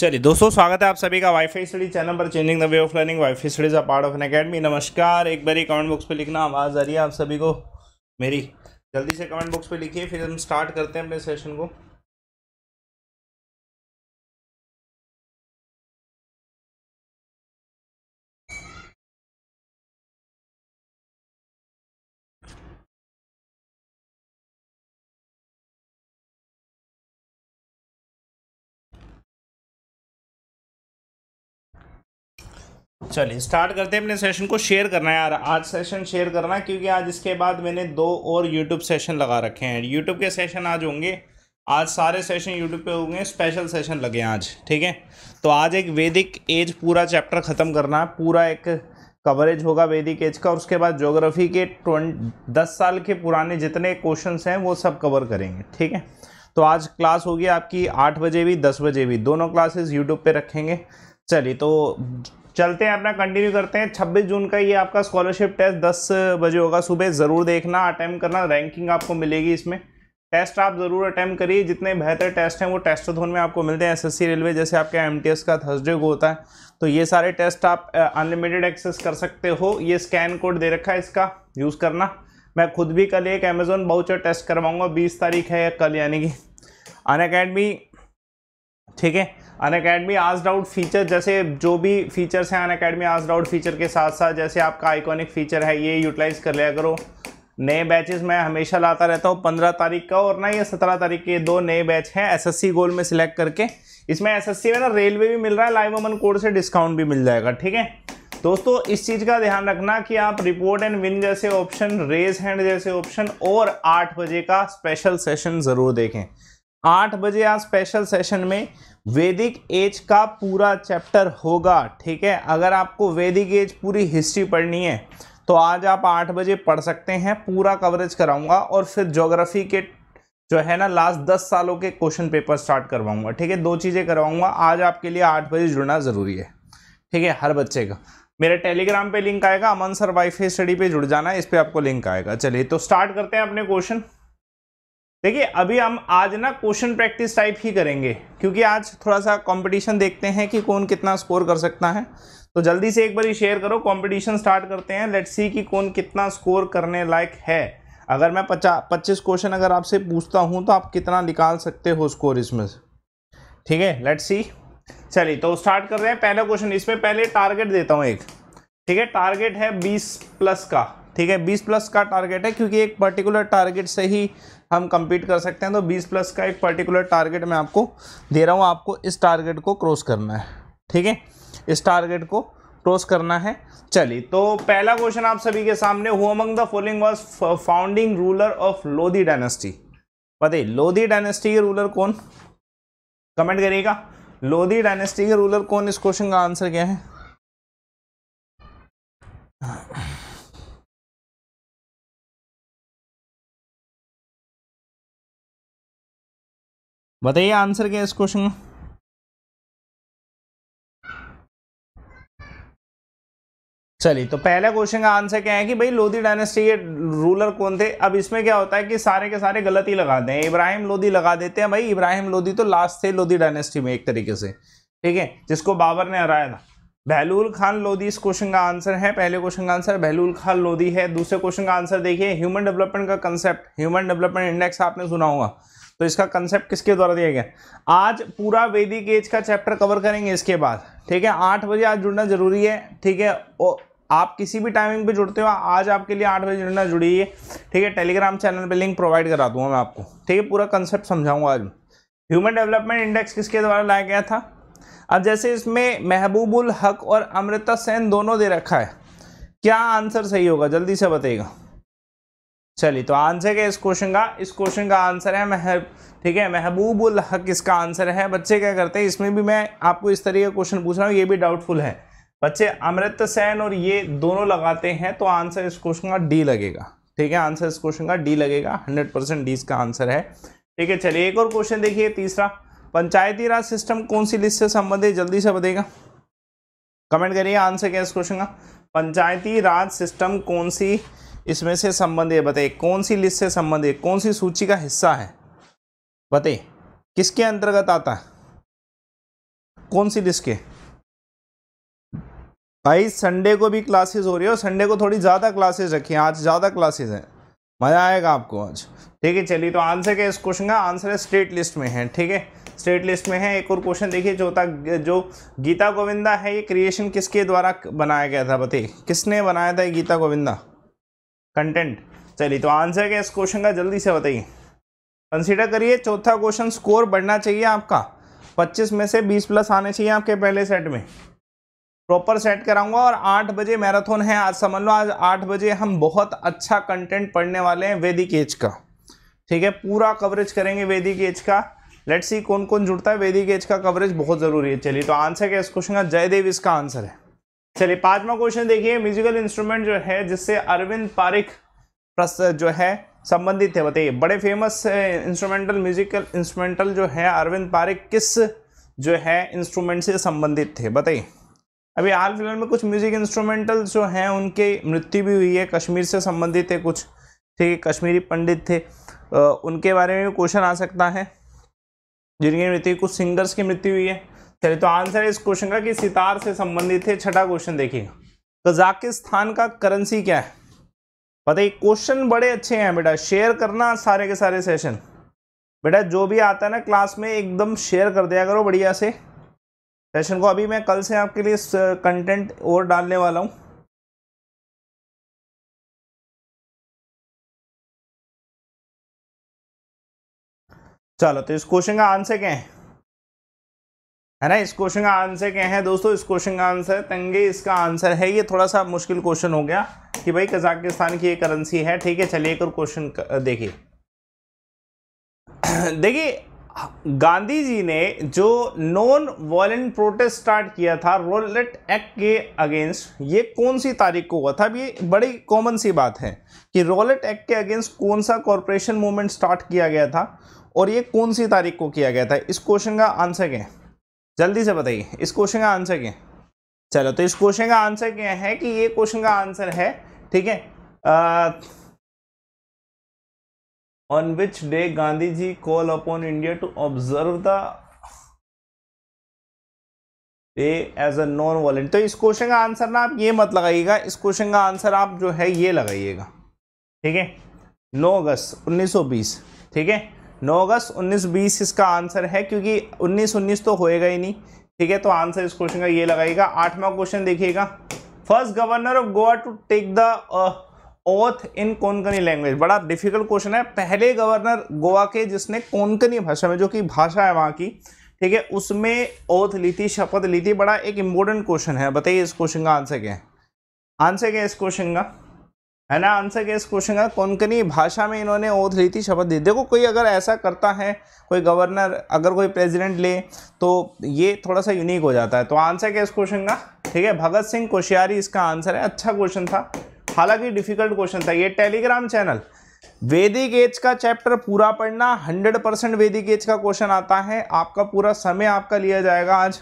चलिए दोस्तों स्वागत है आप सभी का वाईफाई स्टडीज चैनल पर changing the way of learning WiFi studies a part of Unacademy नमस्कार एक बार ही कमेंट बॉक्स पे लिखना आवाज़ आ रही है आप सभी को मेरी जल्दी से कमेंट बॉक्स पे लिखिए फिर हम स्टार्ट करते हैं अपने सेशन को चलिए स्टार्ट करते हैं अपने सेशन को शेयर करना है यार आज सेशन शेयर करना है क्योंकि आज इसके बाद मैंने दो और यूट्यूब सेशन लगा रखे हैं यूट्यूब के सेशन आज होंगे आज सारे सेशन यूट्यूब पे होंगे स्पेशल सेशन लगे आज ठीक है तो आज एक वैदिक एज पूरा चैप्टर ख़त्म करना है पूरा एक कवरेज होगा वैदिक एज का और उसके बाद ज्योग्राफी के ट्वेंट दस साल के पुराने जितने क्वेश्चन हैं वो सब कवर करेंगे ठीक है तो आज क्लास होगी आपकी आठ बजे भी दस बजे भी दोनों क्लासेज यूट्यूब पर रखेंगे चलिए तो चलते हैं अपना कंटिन्यू करते हैं छब्बीस जून का ये आपका स्कॉलरशिप टेस्ट दस बजे होगा सुबह ज़रूर देखना अटैम्प करना रैंकिंग आपको मिलेगी इसमें टेस्ट आप ज़रूर अटैम्प करिए जितने बेहतर टेस्ट हैं वो धोन में आपको मिलते हैं एसएससी रेलवे जैसे आपके एमटीएस का थर्सडे को होता है तो ये सारे टेस्ट आप अनलिमिटेड एक्सेस कर सकते हो ये स्कैन कोड दे रखा है इसका यूज़ करना मैं खुद भी कल एक अमेजोन बाउचर टेस्ट करवाऊँगा बीस तारीख है कल यानी कि अन अकेडमी ठीक है अन अकेडमी आज डाउट फीचर जैसे जो भी फीचर्स हैं अन अकेडमी आज डाउट फीचर के साथ साथ जैसे आपका आइकॉनिक फीचर है ये यूटिलाइज़ कर लिया करो नए बैचेस मैं हमेशा लाता रहता हूँ पंद्रह तारीख का और ना ये सत्रह तारीख के दो नए बैच हैं एसएससी गोल में सिलेक्ट करके इसमें एसएससी में ना रेलवे भी मिल रहा है लाइव अमन कोड से डिस्काउंट भी मिल जाएगा ठीक है दोस्तों इस चीज़ का ध्यान रखना कि आप रिपोर्ट एंड विन जैसे ऑप्शन रेज हैंड जैसे ऑप्शन और आठ बजे का स्पेशल सेशन ज़रूर देखें आठ बजे आप स्पेशल सेशन में वैदिक एज का पूरा चैप्टर होगा ठीक है अगर आपको वैदिक एज पूरी हिस्ट्री पढ़नी है तो आज आप आठ बजे पढ़ सकते हैं पूरा कवरेज कराऊंगा और फिर ज्योग्राफी के जो है ना लास्ट दस सालों के क्वेश्चन पेपर स्टार्ट करवाऊंगा ठीक है दो चीज़ें करवाऊंगा आज आपके लिए आठ बजे जुड़ना ज़रूरी है ठीक है हर बच्चे का मेरे टेलीग्राम पे लिंक आएगा अमन सर वाईफाई स्टडी पे जुड़ जाना इस पर आपको लिंक आएगा चलिए तो स्टार्ट करते हैं अपने क्वेश्चन देखिए अभी हम आज ना क्वेश्चन प्रैक्टिस टाइप ही करेंगे क्योंकि आज थोड़ा सा कंपटीशन देखते हैं कि कौन कितना स्कोर कर सकता है तो जल्दी से एक बार शेयर करो कंपटीशन स्टार्ट करते हैं लेट्स सी कि कौन कितना स्कोर करने लायक है अगर मैं पचास पच्चीस क्वेश्चन अगर आपसे पूछता हूँ तो आप कितना निकाल सकते हो स्कोर इसमें से ठीक है लेट सी चलिए तो स्टार्ट कर रहे हैं पहला क्वेश्चन इसमें पहले टारगेट देता हूँ एक ठीक है टारगेट है बीस प्लस का ठीक है बीस प्लस का टारगेट है क्योंकि एक पर्टिकुलर टारगेट से ही हम कंपीट कर सकते हैं तो 20 प्लस का एक पर्टिकुलर टारगेट मैं आपको दे रहा हूँ आपको इस टारगेट को क्रॉस करना है ठीक है इस टारगेट को क्रॉस करना है चलिए तो पहला क्वेश्चन आप सभी के सामने who among the following was founding ruler of Lodhi dynasty बताइए लोधी डायनेस्टी के रूलर कौन कमेंट करिएगा लोधी डायनेस्टी के रूलर कौन इस क्वेश्चन का आंसर क्या है बताइए आंसर क्या है इस क्वेश्चन का चलिए तो पहला क्वेश्चन का आंसर क्या है कि भाई लोधी डायनेस्टी के रूलर कौन थे अब इसमें क्या होता है कि सारे के सारे गलत ही लगाते हैं इब्राहिम लोधी लगा देते हैं भाई इब्राहिम लोधी तो लास्ट थे लोधी डायनेस्टी में एक तरीके से ठीक है जिसको बाबर ने हराया था बहलूल खान लोधी इस क्वेश्चन का आंसर है पहले क्वेश्चन का आंसर बहलूल खान लोधी है दूसरे क्वेश्चन का आंसर देखिए ह्यूमन डेवलपमेंट का कंसेप्ट ह्यूमन डेवलपमेंट इंडेक्स आपने सुना होगा तो इसका कंसेप्ट किसके द्वारा दिया गया आज पूरा वैदिक एज का चैप्टर कवर करेंगे इसके बाद ठीक है आठ बजे आज जुड़ना जरूरी है ठीक है आप किसी भी टाइमिंग पे जुड़ते हो आज आपके लिए आठ बजे जुड़ना जुड़ी है ठीक है टेलीग्राम चैनल पे लिंक प्रोवाइड करा दूंगा मैं आपको ठीक है पूरा कंसेप्ट समझाऊंगा आज ह्यूमन डेवलपमेंट इंडेक्स किसके द्वारा लाया गया था अब जैसे इसमें महबूबुल हक और अमृता सेन दोनों दे रखा है क्या आंसर सही होगा जल्दी से बताइएगा चलिए तो आंसर क्या इस क्वेश्चन का इस क्वेश्चन का आंसर है महब ठीक है महबूब उल हक इसका आंसर है बच्चे क्या करते हैं इसमें भी मैं आपको इस तरीके का क्वेश्चन पूछ रहा हूँ ये भी डाउटफुल है बच्चे अमृत सैन और ये दोनों लगाते हैं तो आंसर इस क्वेश्चन का डी लगेगा ठीक है आंसर इस क्वेश्चन का डी लगेगा हंड्रेड परसेंट डी इसका आंसर है ठीक है चलिए एक और क्वेश्चन देखिए तीसरा पंचायती राज सिस्टम कौन सी लिस्ट से संबंधित जल्दी से बताएगा कमेंट करिए आंसर क्या इस क्वेश्चन का पंचायती राज सिस्टम कौन सी इसमें से संबंध ये बताइए कौन सी लिस्ट से संबंध है कौन सी सूची का हिस्सा है बताइए किसके अंतर्गत आता है कौन सी लिस्ट के भाई संडे को भी क्लासेस हो रही है और संडे को थोड़ी ज़्यादा क्लासेस रखी आज ज़्यादा क्लासेस हैं मज़ा आएगा आपको आज ठीक है चलिए तो आंसर क्या इस क्वेश्चन का आंसर है स्टेट लिस्ट में है ठीक है स्टेट लिस्ट में है एक और क्वेश्चन देखिए चौथा जो गीता गोविंदा है ये क्रिएशन किसके द्वारा बनाया गया था बताइए किसने बनाया था ये गीता गोविंदा कंटेंट चलिए तो आंसर क्या इस क्वेश्चन का जल्दी से बताइए कंसीडर करिए चौथा क्वेश्चन स्कोर बढ़ना चाहिए आपका पच्चीस में से बीस प्लस आने चाहिए आपके पहले सेट में प्रॉपर सेट कराऊंगा और आठ बजे मैराथन है आज समझ लो आज आठ बजे हम बहुत अच्छा कंटेंट पढ़ने वाले हैं वैदिक एज का ठीक है पूरा कवरेज करेंगे वैदिक एज का लेट्स सी कौन कौन जुड़ता है वैदिक एज का कवरेज बहुत ज़रूरी है चलिए तो आंसर क्या इस क्वेश्चन का जयदेव इसका आंसर है चलिए पांचवा क्वेश्चन देखिए म्यूजिकल इंस्ट्रूमेंट जो है जिससे अरविंद पारिक जो है संबंधित है बताइए बड़े फेमस इंस्ट्रूमेंटल म्यूजिकल इंस्ट्रूमेंटल जो है अरविंद पारिक किस जो है इंस्ट्रूमेंट से संबंधित थे बताइए अभी हाल फिलहाल में कुछ म्यूजिक इंस्ट्रूमेंटल जो हैं उनके मृत्यु भी हुई है कश्मीर से संबंधित थे कुछ ठीक है कश्मीरी पंडित थे उनके बारे में भी क्वेश्चन आ सकता है जिनकी मृत्यु कुछ सिंगर्स की मृत्यु हुई है चलिए तो आंसर है इस क्वेश्चन का कि सितार से संबंधित है छठा क्वेश्चन देखिएगा कजाकिस्तान का करेंसी क्या है पता ही क्वेश्चन बड़े अच्छे हैं बेटा शेयर करना सारे के सारे सेशन बेटा जो भी आता है ना क्लास में एकदम शेयर कर दिया करो बढ़िया से सेशन को अभी मैं कल से आपके लिए कंटेंट और डालने वाला हूँ चलो तो इस क्वेश्चन का आंसर क्या है है ना इस क्वेश्चन का आंसर क्या है दोस्तों इस क्वेश्चन का आंसर तंगे इसका आंसर है ये थोड़ा सा मुश्किल क्वेश्चन हो गया कि भाई कजाकिस्तान की ये करेंसी है ठीक है चलिए एक और क्वेश्चन देखिए देखिए गांधी जी ने जो नॉन वायलेंट प्रोटेस्ट स्टार्ट किया था रोलेट एक्ट के अगेंस्ट ये कौन सी तारीख को हुआ था अब ये बड़ी कॉमन सी बात है कि रोलेट एक्ट के अगेंस्ट कौन सा कॉरपोरेशन मूवमेंट स्टार्ट किया गया था और ये कौन सी तारीख को किया गया था इस क्वेश्चन का आंसर क्या है जल्दी से बताइए इस क्वेश्चन का आंसर क्या चलो तो इस क्वेश्चन का आंसर क्या है कि ये क्वेश्चन का आंसर है ठीक है on which day Gandhi ji call upon India to observe the day as a non violent तो इस क्वेश्चन का आंसर ना आप ये मत लगाइएगा इस क्वेश्चन का आंसर आप जो है ये लगाइएगा ठीक है नौ अगस्त 1920 ठीक है नौ अगस्त उन्नीस बीस इसका आंसर है क्योंकि उन्नीस उन्नीस तो होएगा ही नहीं ठीक है तो आंसर इस क्वेश्चन का ये लगाएगा आठवां क्वेश्चन देखिएगा first governor of Goa to take the oath in Konkani language बड़ा डिफिकल्ट क्वेश्चन है पहले गवर्नर गोवा के जिसने कोंकणी भाषा में जो कि भाषा है वहाँ की ठीक है उसमें ओथ ली थी शपथ ली थी बड़ा एक इंपॉर्टेंट क्वेश्चन है बताइए इस क्वेश्चन का आंसर क्या है आंसर क्या है इस क्वेश्चन का है ना आंसर क्या इस क्वेश्चन का कोंकणी भाषा में इन्होंने ओथ ली थी शपथ दी देखो कोई अगर ऐसा करता है कोई गवर्नर अगर कोई प्रेसिडेंट ले तो ये थोड़ा सा यूनिक हो जाता है तो आंसर क्या इस क्वेश्चन का ठीक है भगत सिंह कोश्यारी इसका आंसर है अच्छा क्वेश्चन था हालांकि डिफिकल्ट क्वेश्चन था ये टेलीग्राम चैनल वेदिक एज का चैप्टर पूरा पढ़ना 100 परसेंट वेदिक एज का क्वेश्चन आता है आपका पूरा समय आपका लिया जाएगा आज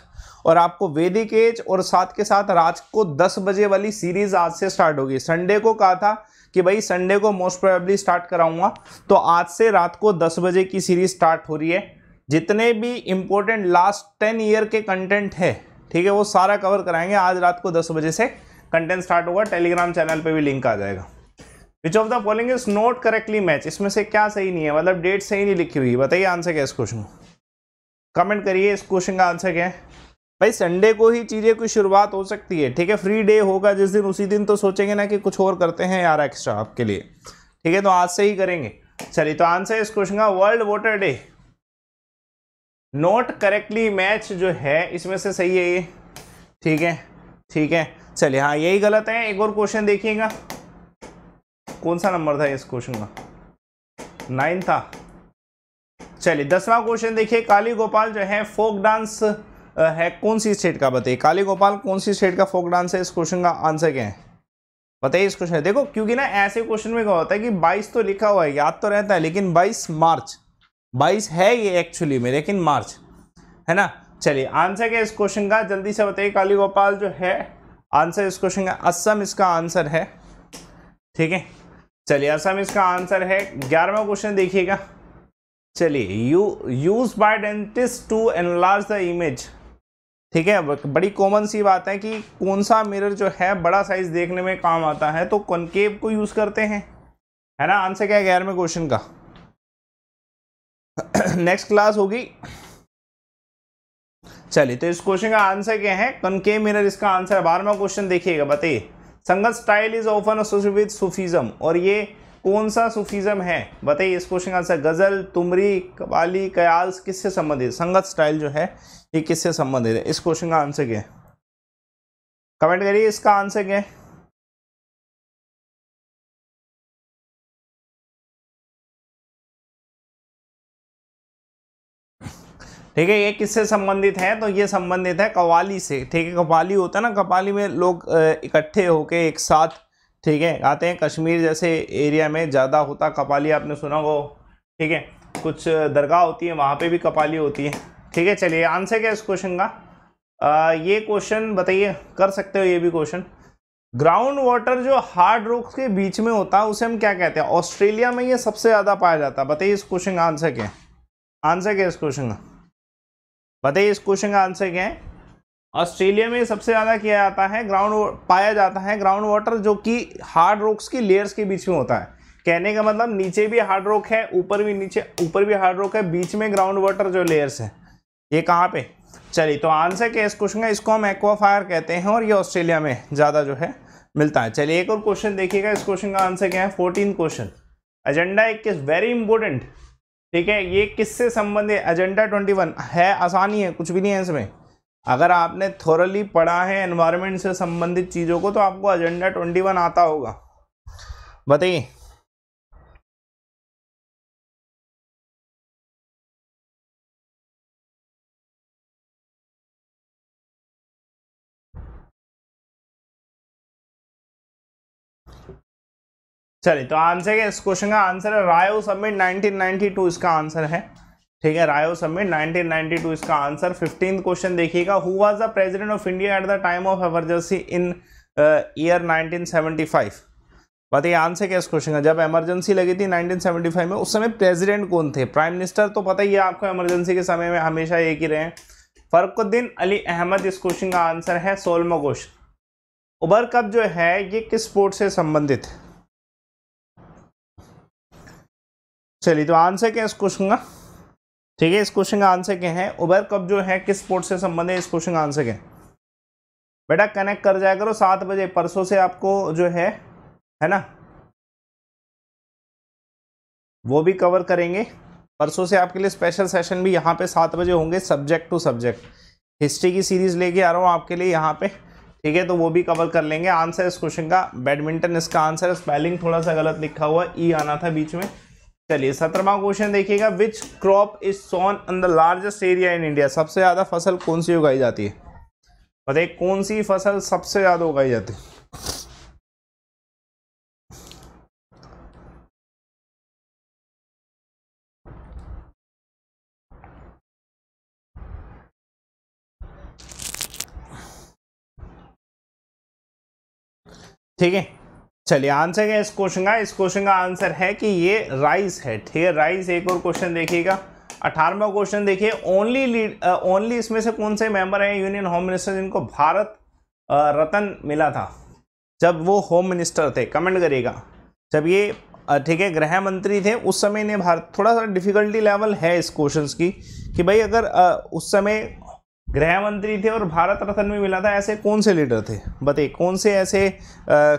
और आपको वैदिक एज और साथ के साथ रात को 10 बजे वाली सीरीज आज से स्टार्ट होगी संडे को कहा था कि भाई संडे को मोस्ट प्रोबेबली स्टार्ट कराऊंगा तो आज से रात को 10 बजे की सीरीज स्टार्ट हो रही है जितने भी इम्पोर्टेंट लास्ट टेन ईयर के कंटेंट है ठीक है वो सारा कवर कराएंगे आज रात को दस बजे से कंटेंट स्टार्ट होगा टेलीग्राम चैनल पर भी लिंक आ जाएगा which of the following is not correctly match इसमें से क्या सही नहीं है मतलब डेट सही नहीं लिखी हुई बताइए आंसर क्या इस क्वेश्चन कमेंट करिए इस क्वेश्चन का आंसर क्या है भाई संडे को ही चीज़ें की शुरुआत हो सकती है ठीक है फ्री डे होगा जिस दिन उसी दिन तो सोचेंगे ना कि कुछ और करते हैं यार एक्स्ट्रा आपके लिए ठीक है तो आज से ही करेंगे चलिए तो आंसर इस क्वेश्चन का world water day not correctly match जो है इसमें से सही है ये ठीक है ठीक है चलिए हाँ यही गलत है एक और क्वेश्चन देखिएगा कौन सा नंबर था इस क्वेश्चन का नाइन था चलिए दसवां क्वेश्चन देखिए काली गोपाल जो है फोक डांस है कौन सी स्टेट का बताइए काली गोपाल कौन सी स्टेट का फोक डांस है इस क्वेश्चन का आंसर क्या है बताइए इस क्वेश्चन देखो क्योंकि ना ऐसे क्वेश्चन में क्या होता है कि 22 तो लिखा हुआ है याद तो रहता है लेकिन 22 मार्च 22 है ये एक्चुअली में लेकिन मार्च है ना चलिए आंसर क्या इस क्वेश्चन का जल्दी से बताइए काली गोपाल जो है आंसर इस क्वेश्चन का असम इसका आंसर है ठीक है चलिए असम इसका आंसर है ग्यारहवा क्वेश्चन देखिएगा चलिए you use by dentist to enlarge the image ठीक है बड़ी कॉमन सी बात है कि कौन सा मिरर जो है बड़ा साइज देखने में काम आता है तो कॉन्केव को यूज़ करते हैं है ना आंसर क्या है ग्यारहवें क्वेश्चन का नेक्स्ट क्लास होगी चलिए तो इस क्वेश्चन का आंसर क्या है कनकेब मिरर इसका आंसर है बारहवा क्वेश्चन देखिएगा बताइए sangat style is often with Sufism और ये कौन सा सूफीज़म है बताइए इस क्वेश्चन का आंसर गज़ल तुमरी कवाली कयाल किससे संबंधित संगत स्टाइल जो है ये किससे संबंधित है इस क्वेश्चन का आंसर क्या है कमेंट करिए इसका आंसर क्या है ठीक है ये किससे संबंधित है तो ये संबंधित है कवाली से ठीक है कपाली होता है ना कपाली में लोग इकट्ठे होके एक साथ ठीक है आते हैं कश्मीर जैसे एरिया में ज़्यादा होता कपाली आपने सुना हो ठीक है कुछ दरगाह होती है वहाँ पे भी कपाली होती है ठीक है चलिए आंसर क्या इस क्वेश्चन का आ, ये क्वेश्चन बताइए कर सकते हो ये भी क्वेश्चन ग्राउंड वाटर जो हार्ड रॉक के बीच में होता है उसे हम क्या कहते हैं ऑस्ट्रेलिया में ये सबसे ज़्यादा पाया जाता है बताइए इस क्वेश्चन का आंसर क्या है आंसर क्या है इस क्वेश्चन का पता है इस क्वेश्चन का आंसर क्या है ऑस्ट्रेलिया में सबसे ज़्यादा किया जाता है ग्राउंड पाया जाता है ग्राउंड वाटर जो कि हार्ड रॉक्स की लेयर्स के बीच में होता है कहने का मतलब नीचे भी हार्ड रॉक है ऊपर भी नीचे ऊपर भी हार्ड रॉक है बीच में ग्राउंड वाटर जो लेयर्स है ये कहाँ पे चलिए तो आंसर क्या इस क्वेश्चन का इसको हम एक्वाफायर कहते हैं और ये ऑस्ट्रेलिया में ज़्यादा जो है मिलता है चलिए एक और क्वेश्चन देखिएगा इस क्वेश्चन का आंसर क्या है फोर्टीन क्वेश्चन एजेंडा एक वेरी इंपॉर्टेंट ठीक है ये किससे संबंधित एजेंडा ट्वेंटी वन है आसानी है कुछ भी नहीं है इसमें अगर आपने थोरली पढ़ा है एनवायरनमेंट से संबंधित चीज़ों को तो आपको एजेंडा ट्वेंटी वन आता होगा बताइए चलिए तो आंसर क्या इस क्वेश्चन का आंसर है रायो सबमिट 1992 इसका आंसर है ठीक है रायो सबमिट 1992 इसका आंसर फिफ्टीन क्वेश्चन देखिएगा who was the president of India at the time of emergency in year 1975 बताइए आंसर क्या इस क्वेश्चन का जब एमरजेंसी लगी थी 1975 में उस समय प्रेजिडेंट कौन थे प्राइम मिनिस्टर तो पता ही है आपको एमरजेंसी के समय में हमेशा एक ही रहे फरकुद्दीन अली अहमद इस क्वेश्चन का आंसर है सोलमो क्वेश्चन उबर कप जो है ये किस स्पोर्ट से संबंधित है चलिए तो आंसर क्या है इस क्वेश्चन का ठीक है इस क्वेश्चन का आंसर क्या है उबर कब जो है किस स्पोर्ट से संबंधित है इस क्वेश्चन का आंसर क्या है बेटा कनेक्ट कर जाया करो सात बजे परसों से आपको जो है है ना वो भी कवर करेंगे परसों से आपके लिए स्पेशल सेशन भी यहाँ पे सात बजे होंगे सब्जेक्ट टू सब्जेक्ट हिस्ट्री की सीरीज लेके आ रहा हूँ आपके लिए यहाँ पे ठीक है तो वो भी कवर कर लेंगे आंसर इस क्वेश्चन का बैडमिंटन इसका आंसर स्पेलिंग थोड़ा सा गलत लिखा हुआ ई e आना था बीच में चलिए सत्रहवा क्वेश्चन देखिएगा which crop is sown in the largest area in India सबसे ज़्यादा फसल कौन सी उगाई जाती है बताइए कौन सी फसल सबसे ज़्यादा उगाई जाती है ठीक है चलिए आंसर क्या इस क्वेश्चन का इस क्वेश्चन का आंसर है कि ये राइस है ठीक है राइस एक और क्वेश्चन देखिएगा अठारहवा क्वेश्चन देखिए ओनली लीड ओनली इसमें से कौन से मेंबर हैं यूनियन होम मिनिस्टर जिनको भारत रतन रत्न मिला था जब वो होम मिनिस्टर थे कमेंट करिएगा जब ये ठीक है गृह मंत्री थे उस समय इन्हें भारत थोड़ा सा डिफिकल्टी लेवल है इस क्वेश्चन की कि भाई अगर आ, उस समय गृह मंत्री थे और भारत रत्न भी मिला था ऐसे कौन से लीडर थे बताइए कौन से ऐसे आ,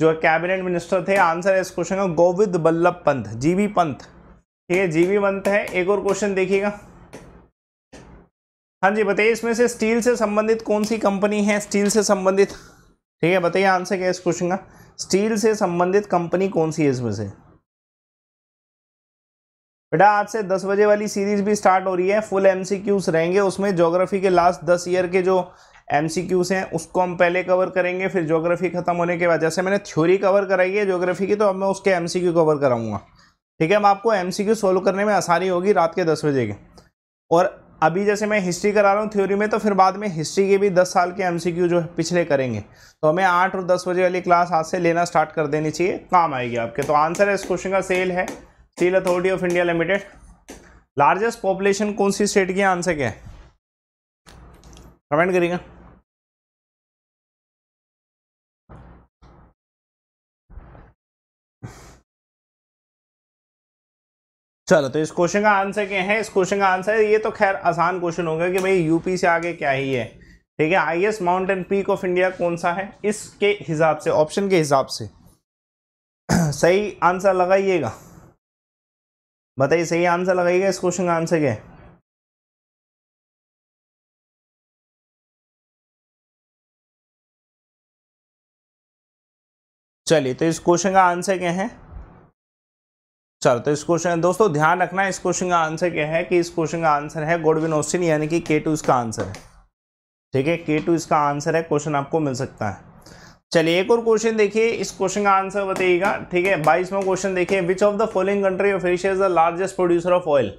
जो कैबिनेट मिनिस्टर थे आंसर है इस क्वेश्चन का गोविंद बल्लभ पंत जीवी पंत ठीक है जीवी पंत है एक और क्वेश्चन देखिएगा हाँ जी बताइए इसमें से स्टील से संबंधित कौन सी कंपनी है स्टील से संबंधित ठीक है बताइए आंसर क्या है इस क्वेश्चन का स्टील से संबंधित कंपनी कौन सी है इसमें से बेटा आज से दस बजे वाली सीरीज भी स्टार्ट हो रही है फुल एमसीक्यूज रहेंगे उसमें ज्योग्राफी के लास्ट दस ईयर के जो एम सी क्यूज हैं उसको हम पहले कवर करेंगे फिर जोग्राफी खत्म होने के बाद जैसे मैंने थ्योरी कवर कराई है जोग्राफी की तो अब मैं उसके एम सी क्यू कवर कराऊंगा ठीक है हम आपको एम सी क्यू सोल्व करने में आसानी होगी रात के दस बजे के और अभी जैसे मैं हिस्ट्री करा रहा हूँ थ्योरी में तो फिर बाद में हिस्ट्री के भी दस साल के एम सी क्यू जो है पिछले करेंगे तो हमें आठ और दस बजे वाली क्लास आज से लेना स्टार्ट कर देनी चाहिए काम आएगी आपके तो आंसर है इस क्वेश्चन का सेल है Steel Authority of India Limited largest population कौन सी स्टेट की आंसर क्या है कमेंट करिएगा चलो तो इस क्वेश्चन का आंसर क्या है इस क्वेश्चन का आंसर ये तो खैर आसान क्वेश्चन होगा कि भाई यूपी से आगे क्या ही है ठीक है highest mountain peak of India कौन सा है इसके हिसाब से ऑप्शन के हिसाब से सही आंसर लगाइएगा बताइए सही आंसर लगाइएगा इस क्वेश्चन का आंसर क्या है चलिए तो इस क्वेश्चन का आंसर क्या है चलो तो इस क्वेश्चन दोस्तों ध्यान रखना इस क्वेश्चन का आंसर क्या है कि इस क्वेश्चन का आंसर है गोडविन ऑस्टिन यानी कि के टू इसका आंसर है ठीक है के टू इसका आंसर है क्वेश्चन आपको मिल सकता है चलिए एक और क्वेश्चन देखिए इस क्वेश्चन का आंसर बताइएगा ठीक है बाईसवा क्वेश्चन देखिए which of the following country of Asia is the largest producer of oil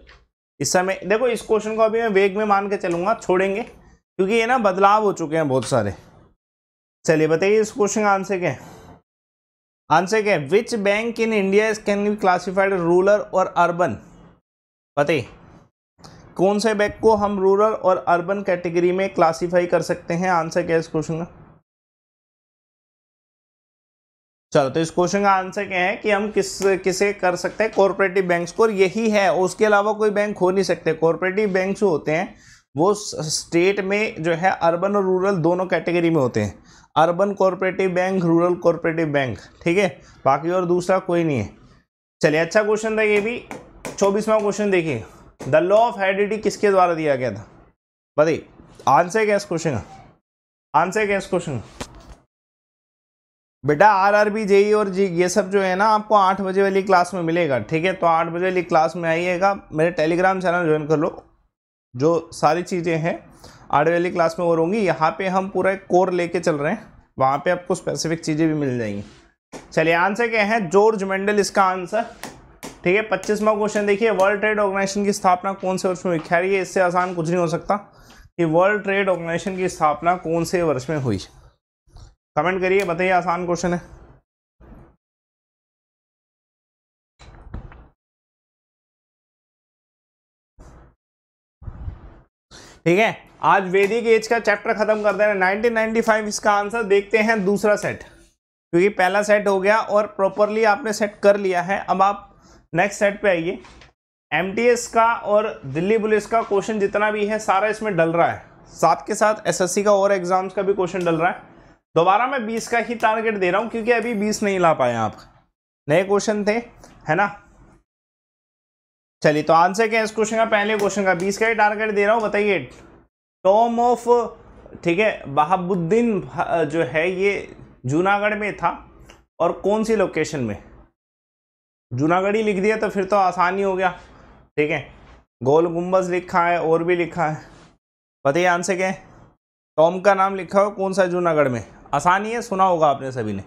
इस समय देखो इस क्वेश्चन को अभी मैं वेग में मान के चलूंगा छोड़ेंगे क्योंकि ये ना बदलाव हो चुके हैं बहुत सारे चलिए बताइए इस क्वेश्चन का आंसर क्या है आंसर क्या है which bank in India is can be classified rural और अर्बन पते कौन से बैंक को हम रूरल और अर्बन कैटेगरी में क्लासिफाई कर सकते हैं आंसर क्या है इस क्वेश्चन का चलो तो इस क्वेश्चन का आंसर क्या है कि हम किस किसे कर सकते हैं कॉरपोरेटिव बैंक्स को यही है उसके अलावा कोई बैंक हो नहीं सकते कॉरपोरेटिव बैंक्स जो होते हैं वो स्टेट में जो है अर्बन और रूरल दोनों कैटेगरी में होते हैं urban corporative bank rural corporative bank ठीक है बाकी और दूसरा कोई नहीं है चलिए अच्छा क्वेश्चन था ये भी चौबीसवा क्वेश्चन देखिए द लॉ ऑफ हेडिटी किसके द्वारा दिया गया था बताइए आंसर क्या इस क्वेश्चन का आंसर क्या इस क्वेश्चन बेटा आर आर बी जेई और जी ये सब जो है ना आपको आठ बजे वाली क्लास में मिलेगा ठीक है तो आठ बजे वाली क्लास में आइएगा मेरे टेलीग्राम चैनल ज्वाइन कर लो जो सारी चीज़ें हैं आठ वाली क्लास में और होंगी यहाँ पे हम पूरा एक कोर लेके चल रहे हैं वहाँ पे आपको स्पेसिफिक चीज़ें भी मिल जाएंगी चलिए आंसर क्या है जॉर्ज मेंडल इसका आंसर ठीक है पच्चीसवा क्वेश्चन देखिए वर्ल्ड ट्रेड ऑर्गेनाइजेशन की स्थापना कौन से वर्ष में हुई खैर ये इससे आसान कुछ नहीं हो सकता कि वर्ल्ड ट्रेड ऑर्गेनाइजेशन की स्थापना कौन से वर्ष में हुई कमेंट करिए बताइए आसान क्वेश्चन है ठीक है आज वेदिक एज का चैप्टर खत्म कर देना 1995 इसका आंसर देखते हैं दूसरा सेट क्योंकि पहला सेट हो गया और प्रॉपरली आपने सेट कर लिया है अब आप नेक्स्ट सेट पे आइए एमटीएस का और दिल्ली पुलिस का क्वेश्चन जितना भी है सारा इसमें डल रहा है साथ के साथ एस का और एग्जाम्स का भी क्वेश्चन डल रहा है दोबारा मैं बीस का ही टारगेट दे रहा हूँ क्योंकि अभी बीस नहीं ला पाए आप नए क्वेश्चन थे है ना चलिए तो आंसर क्या है इस क्वेश्चन का पहले क्वेश्चन का बीस का ही टारगेट दे रहा हूँ बताइए टॉम ऑफ ठीक है बहाबुद्दीन जो है ये जूनागढ़ में था और कौन सी लोकेशन में जूनागढ़ ही लिख दिया तो फिर तो आसानी हो गया ठीक है गोल गुम्बज लिखा है और भी लिखा है बताइए आंसर क्या है टॉम का नाम लिखा हो कौन सा जूनागढ़ में आसानी है सुना होगा आपने सभी ने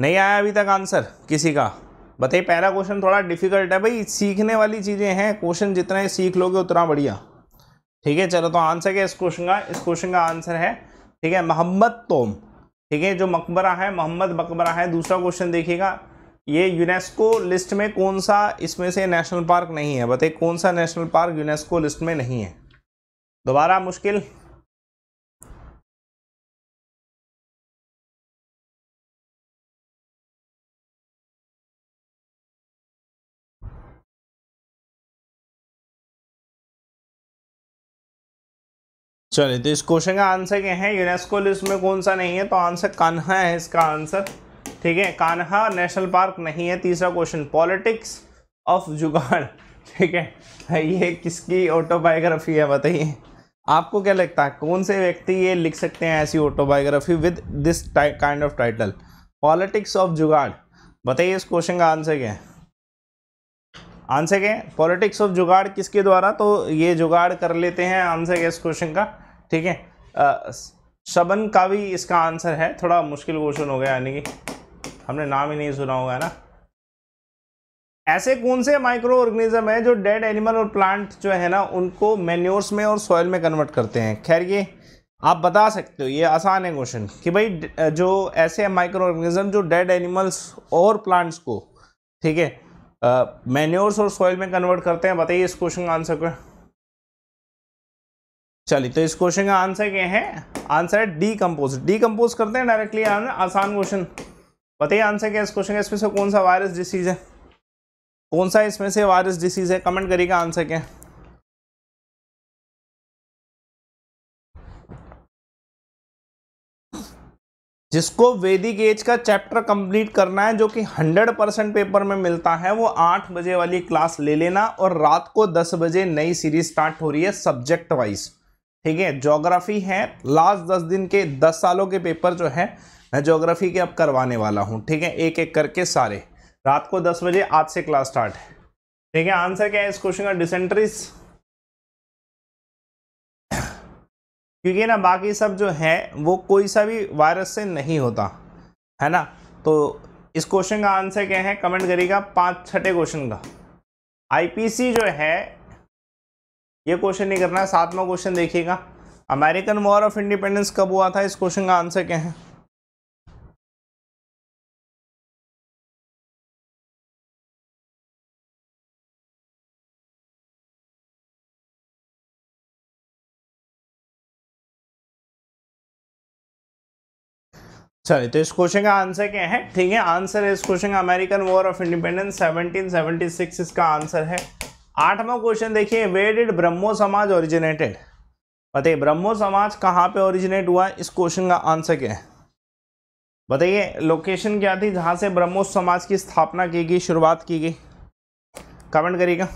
नहीं आया अभी तक आंसर किसी का बताइए पहला क्वेश्चन थोड़ा डिफिकल्ट है भाई सीखने वाली चीज़ें हैं क्वेश्चन जितना सीख लोगे उतना बढ़िया ठीक है चलो तो आंसर क्या इस क्वेश्चन का इस क्वेश्चन का आंसर है ठीक है मोहम्मद तोम ठीक है जो मकबरा है मोहम्मद मकबरा है दूसरा क्वेश्चन देखिएगा ये यूनेस्को लिस्ट में कौन सा इसमें से नेशनल पार्क नहीं है बताइए कौन सा नेशनल पार्क यूनेस्को लिस्ट में नहीं है दोबारा मुश्किल चलिए तो इस क्वेश्चन का आंसर क्या है यूनेस्को लिस्ट में कौन सा नहीं है तो आंसर कान्हा है इसका आंसर ठीक है कान्हा नेशनल पार्क नहीं है तीसरा क्वेश्चन पॉलिटिक्स ऑफ जुगाड़ ठीक है ये किसकी ऑटोबायोग्राफी है बताइए आपको क्या लगता है कौन से व्यक्ति ये लिख सकते हैं ऐसी autobiography with this kind of title politics of jugaad बताइए इस क्वेश्चन का आंसर क्या है आंसर क्या है पॉलिटिक्स ऑफ जुगाड़ किसके द्वारा तो ये जुगाड़ कर लेते हैं आंसर क्या इस क्वेश्चन का ठीक है शबन का भी इसका आंसर है थोड़ा मुश्किल क्वेश्चन हो गया यानी कि हमने नाम ही नहीं सुना होगा ना ऐसे कौन से माइक्रो ऑर्गेनिज्म है जो डेड एनिमल और प्लांट जो है ना उनको मेन्योर्स में और सॉइल में कन्वर्ट करते हैं खैर ये आप बता सकते हो ये आसान है क्वेश्चन कि भाई जो ऐसे माइक्रो ऑर्गेनिज्म जो डेड एनिमल्स और प्लांट्स को ठीक है मेन्योर्स और सॉइल में कन्वर्ट करते हैं बताइए इस क्वेश्चन का आंसर क्या चलिए तो इस क्वेश्चन का आंसर क्या है आंसर है डी कम्पोज डी कम्पोज करते हैं डायरेक्टली आसान क्वेश्चन बताइए आंसर क्या है इस क्वेश्चन का इसमें से कौन सा वायरस डिसीज है कौन सा इसमें से वायरस डिसीज है कमेंट करिएगा आंसर क्या जिसको वेदिक एज का चैप्टर कंप्लीट करना है जो कि 100 परसेंट पेपर में मिलता है वो 8 बजे वाली क्लास ले लेना और रात को 10 बजे नई सीरीज स्टार्ट हो रही है सब्जेक्ट वाइज ठीक है जोग्राफी है लास्ट दस दिन के दस सालों के पेपर जो है मैं जोग्राफी के अब करवाने वाला हूँ ठीक है एक एक करके सारे रात को दस बजे आज से क्लास स्टार्ट है ठीक है आंसर क्या है इस क्वेश्चन का डिसेंट्रीज क्योंकि ना बाकी सब जो है वो कोई सा भी वायरस से नहीं होता है ना तो इस क्वेश्चन का आंसर क्या है कमेंट करिएगा पांच छठे क्वेश्चन का आईपीसी जो है ये क्वेश्चन नहीं करना है सातवा क्वेश्चन देखिएगा अमेरिकन वॉर ऑफ इंडिपेंडेंस कब हुआ था इस क्वेश्चन का आंसर क्या है चलिए तो इस क्वेश्चन का आंसर क्या है ठीक है आंसर है इस क्वेश्चन का अमेरिकन वॉर ऑफ इंडिपेंडेंस 1776 इसका आंसर है आठवां क्वेश्चन देखिए वे डिड ब्रह्मो समाज ओरिजिनेटेड बताइए ब्रह्मो समाज कहाँ पे ओरिजिनेट हुआ इस क्वेश्चन का आंसर क्या है बताइए लोकेशन क्या थी जहाँ से ब्रह्मो समाज की स्थापना की गई शुरुआत की गई कमेंट करिएगा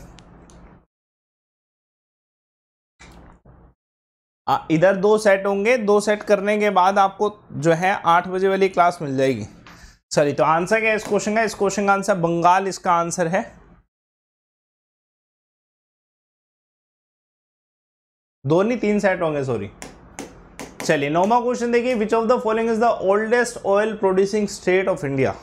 इधर दो सेट होंगे दो सेट करने के बाद आपको जो है आठ बजे वाली क्लास मिल जाएगी सॉरी तो आंसर क्या है इस क्वेश्चन का इस क्वेश्चन का आंसर बंगाल इसका आंसर है दो नहीं तीन सेट होंगे सॉरी चलिए नौवा क्वेश्चन देखिए which of the following is the oldest oil producing state of India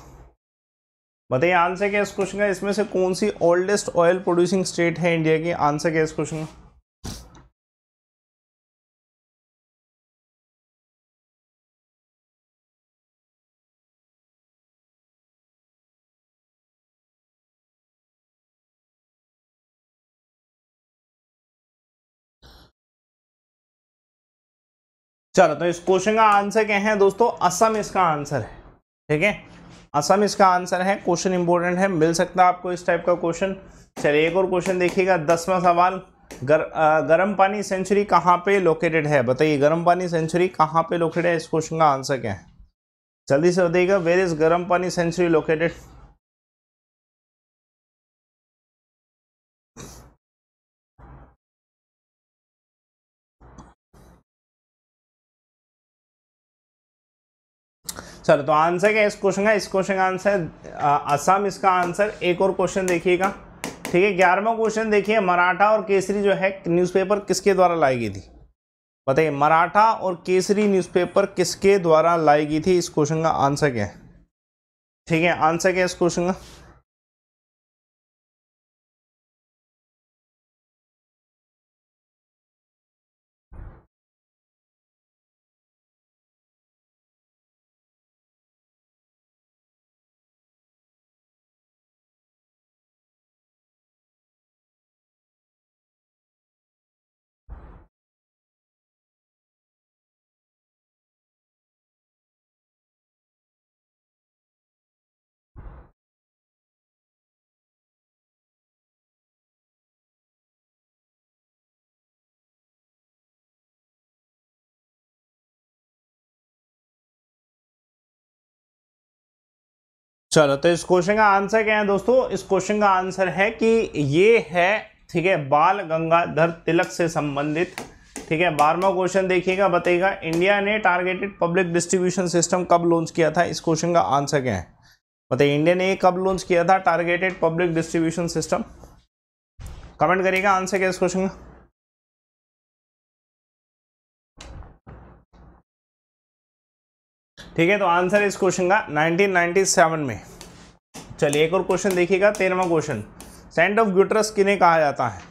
बताइए आंसर क्या इस क्वेश्चन का इसमें से कौन सी ओल्डेस्ट ऑयल प्रोड्यूसिंग स्टेट है इंडिया की आंसर क्या इस क्वेश्चन का चलो तो इस क्वेश्चन का आंसर क्या है दोस्तों असम इसका आंसर है ठीक है असम इसका आंसर है क्वेश्चन इंपॉर्टेंट है मिल सकता है आपको इस टाइप का क्वेश्चन चलिए एक और क्वेश्चन देखिएगा दसवां सवाल गर, गरम पानी सेंचुरी कहाँ पे लोकेटेड है बताइए गर्म पानी सेंचुरी कहाँ पे लोकेटेड है इस क्वेश्चन का आंसर क्या है जल्दी से बताइएगा where is Garam Pani sanctuary located sir तो आंसर क्या इस क्वेश्चन का इस क्वेश्चन का आंसर असम इसका आंसर एक और क्वेश्चन देखिएगा ठीक है ग्यारहवा क्वेश्चन देखिए मराठा और केसरी जो है न्यूज़पेपर किसके द्वारा लाई गई थी बताइए मराठा और केसरी न्यूज़पेपर किसके द्वारा लाई गई थी इस क्वेश्चन का आंसर क्या है ठीक है आंसर क्या है इस क्वेश्चन का चलो तो इस क्वेश्चन का आंसर क्या है दोस्तों इस क्वेश्चन का आंसर है कि ये है ठीक है बाल गंगाधर तिलक से संबंधित ठीक है बारहवा क्वेश्चन देखिएगा बताइएगा इंडिया ने टारगेटेड पब्लिक डिस्ट्रीब्यूशन सिस्टम कब लॉन्च किया था इस क्वेश्चन का आंसर क्या है बताइए इंडिया ने ये कब लॉन्च किया था targeted public distribution system comment करिएगा आंसर क्या इस क्वेश्चन का ठीक है तो आंसर इस क्वेश्चन का 1997 में चलिए एक और क्वेश्चन देखिएगा तेरहवा क्वेश्चन सेंट ऑफ ग्यूटरस किने कहा जाता है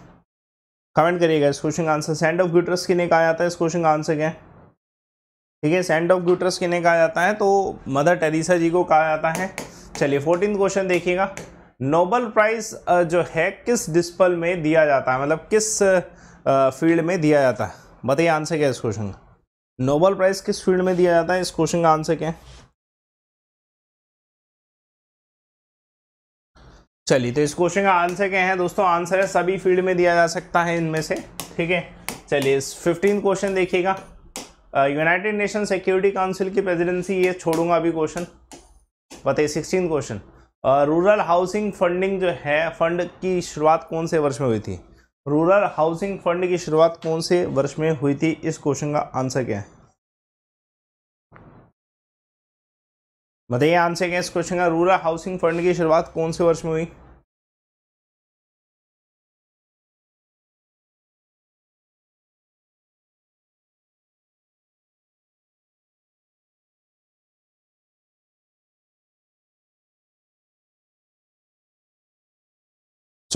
कमेंट करिएगा इस क्वेश्चन का आंसर सेंट ऑफ ग्यूटरस किने कहा जाता है इस क्वेश्चन का आंसर क्या है ठीक है सेंट ऑफ ग्यूटरस किने कहा जाता है तो मदर टेरिसा जी को कहा जाता है चलिए फोर्टीन क्वेश्चन देखिएगा नोबल प्राइज जो है किस डिस्पल में दिया जाता है मतलब किस फील्ड में दिया जाता है बताइए आंसर क्या है इस क्वेश्चन का नोबल प्राइज किस फील्ड में दिया जाता है इस क्वेश्चन का आंसर क्या है चलिए तो इस क्वेश्चन का आंसर क्या है दोस्तों आंसर है सभी फील्ड में दिया जा सकता है इनमें से ठीक है चलिए इस फिफ्टीन क्वेश्चन देखिएगा यूनाइटेड नेशन सिक्योरिटी काउंसिल की प्रेसिडेंसी ये छोड़ूंगा अभी क्वेश्चन बताइए sixteen question rural housing funding जो है फंड की शुरुआत कौन से वर्ष में हुई थी रूरल हाउसिंग फंड की शुरुआत कौन से वर्ष में हुई थी इस क्वेश्चन का आंसर क्या है बताइए आंसर क्या इस क्वेश्चन का रूरल हाउसिंग फंड की शुरुआत कौन से वर्ष में हुई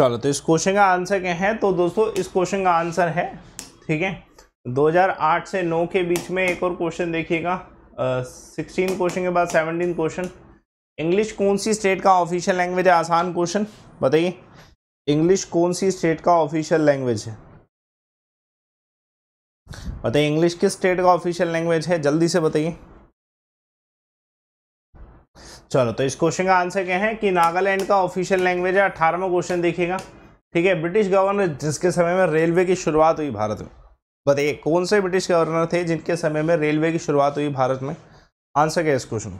चलो तो इस क्वेश्चन का आंसर क्या है तो दोस्तों इस क्वेश्चन का आंसर है ठीक है 2008 से 9 के बीच में एक और क्वेश्चन देखिएगा सिक्सटीन क्वेश्चन के बाद सेवनटीन क्वेश्चन इंग्लिश कौन सी स्टेट का ऑफिशियल लैंग्वेज है आसान क्वेश्चन बताइए इंग्लिश कौन सी स्टेट का ऑफिशियल लैंग्वेज है बताइए इंग्लिश किस स्टेट का ऑफिशियल लैंग्वेज है जल्दी से बताइए चलो तो इस क्वेश्चन का आंसर क्या है कि नागालैंड का ऑफिशियल लैंग्वेज है अठारहवा क्वेश्चन देखिएगा ठीक है ब्रिटिश गवर्नर जिसके समय में रेलवे की शुरुआत हुई भारत में बताइए कौन से ब्रिटिश गवर्नर थे जिनके समय में रेलवे की शुरुआत हुई भारत में आंसर क्या है इस क्वेश्चन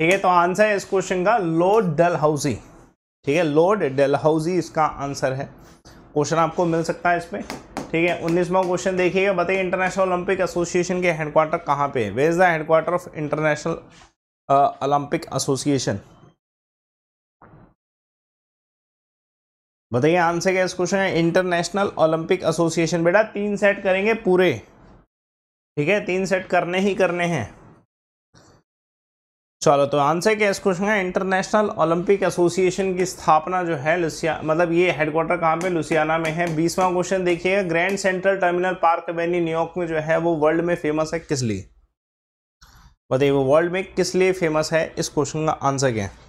ठीक है तो आंसर है इस क्वेश्चन का लॉर्ड डलहाउजी ठीक है लॉर्ड डलहाउजी इसका आंसर है क्वेश्चन आपको मिल सकता है इसमें ठीक है उन्नीसवा क्वेश्चन देखिएगा बताइए इंटरनेशनल ओलंपिक एसोसिएशन के हेडक्वार्टर कहाँ पे है where is the headquarter of International Olympic Association बताइए आंसर क्या इस क्वेश्चन है इंटरनेशनल ओलंपिक एसोसिएशन बेटा तीन सेट करेंगे पूरे ठीक है तीन सेट करने ही करने हैं चलो तो आंसर क्या इस क्वेश्चन का इंटरनेशनल ओलंपिक एसोसिएशन की स्थापना जो है लुसिया मतलब ये हेडक्वार्टर कहाँ पे लुसियाना में है बीसवां क्वेश्चन देखिएगा Grand Central Terminal Park Avenue New York में जो है वो वर्ल्ड में फेमस है किस लिए बताइए वो वर्ल्ड में किस लिए फेमस है इस क्वेश्चन का आंसर क्या है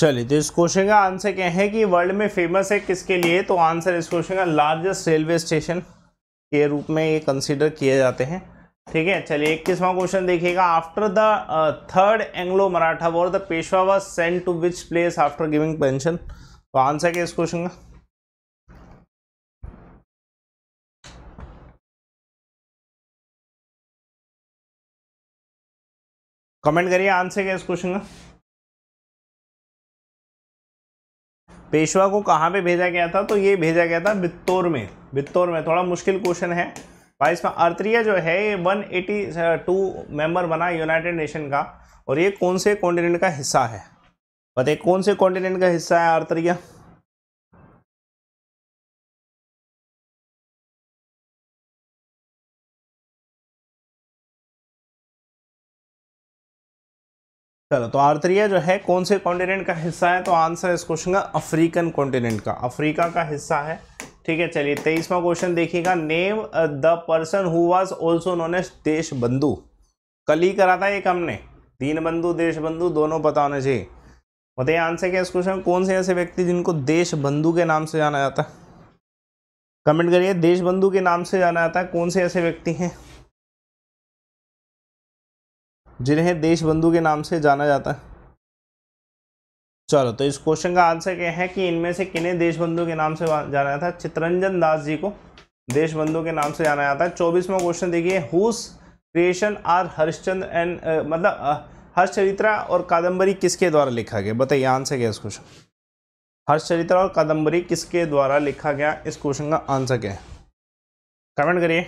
चलिए तो इस क्वेश्चन का आंसर क्या है कि वर्ल्ड में फेमस है किसके लिए तो आंसर इस क्वेश्चन का लार्जेस्ट रेलवे स्टेशन के रूप में ये कंसिडर किए जाते हैं ठीक है चलिए इक्कीसवां क्वेश्चन देखिएगा after the third Anglo Maratha war the Peshwa was sent to which place after giving pension तो आंसर क्या इस क्वेश्चन का कमेंट करिए आंसर क्या इस क्वेश्चन का पेशवा को कहाँ पे भेजा गया था तो ये भेजा गया था बित्तौर में बित्तौर में थोड़ा मुश्किल क्वेश्चन है भाई इसमें अर्त्रिया जो है ये 182 मेंबर बना यूनाइटेड नेशन का और ये कौन से कॉन्टिनेंट का हिस्सा है बताइए कौन से कॉन्टिनेंट का हिस्सा है अर्त्रिया चलो तो आर्थरिया जो है कौन से कॉन्टिनेंट का हिस्सा है तो आंसर इस क्वेश्चन का अफ्रीकन कॉन्टिनेंट का अफ्रीका का हिस्सा है ठीक है चलिए तेईसवा क्वेश्चन देखिएगा name the person who was also known as Desh Bandhu कल ही करा था एक हमने दीन बंधु देश बंधु दोनों पता होना चाहिए बताइए आंसर क्या इस क्वेश्चन कौन से ऐसे व्यक्ति जिनको देश बंधु के नाम से जाना जाता है कमेंट करिए देश बंधु के नाम से जाना जाता है कौन से ऐसे व्यक्ति हैं जिन्हें देशबंधु के नाम से जाना जाता है चलो तो इस क्वेश्चन का आंसर क्या है कि इनमें से किन्हें देशबंधु के नाम से जाना जाता है चित्रंजन दास जी को देशबंधु के नाम से जाना जाता है चौबीसवा क्वेश्चन देखिए whose creation are Harishchandra and मतलब हर्षचरित्रा और कादम्बरी किसके द्वारा लिखा गया बताइए आंसर क्या इस क्वेश्चन चरित्रा और कादम्बरी किसके द्वारा लिखा गया इस क्वेश्चन का आंसर क्या है कमेंट करिए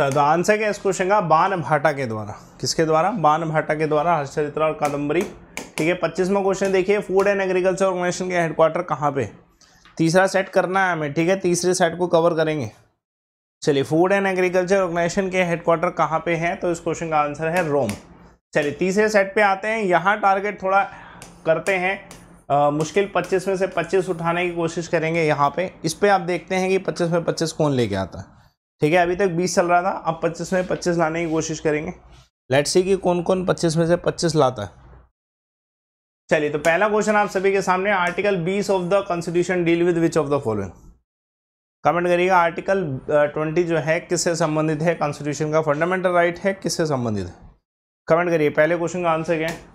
तो आंसर क्या इस क्वेश्चन का बान भाटा के द्वारा किसके द्वारा बान भाटा के द्वारा हर्षचरित्रा और कादम्बरी ठीक है पच्चीसवा क्वेश्चन देखिए फूड एंड एग्रीकल्चर ऑर्गेनाइजेशन के हेडक्वार्टर कहाँ पे तीसरा सेट करना है हमें ठीक है तीसरे सेट को कवर करेंगे चलिए फूड एंड एग्रीकल्चर ऑर्गेनाइजेशन के हेडक्वार्टर कहाँ पे हैं तो इस क्वेश्चन का आंसर है रोम चलिए तीसरे सेट पे आते हैं यहाँ टारगेट थोड़ा करते हैं आ, मुश्किल 25 में से 25 उठाने की कोशिश करेंगे यहाँ पे इस पर आप देखते हैं कि 25 में 25 कौन लेके आता है ठीक है अभी तक बीस चल रहा था अब पच्चीस में पच्चीस लाने की कोशिश करेंगे लेट्स सी कि कौन कौन पच्चीस में से पच्चीस लाता है चलिए तो पहला क्वेश्चन आप सभी के सामने आर्टिकल बीस of the constitution deal with which of the following comment करिएगा आर्टिकल ट्वेंटी जो है किससे संबंधित है कॉन्स्टिट्यूशन का फंडामेंटल राइट है किससे संबंधित है कमेंट करिए पहले क्वेश्चन का आंसर क्या है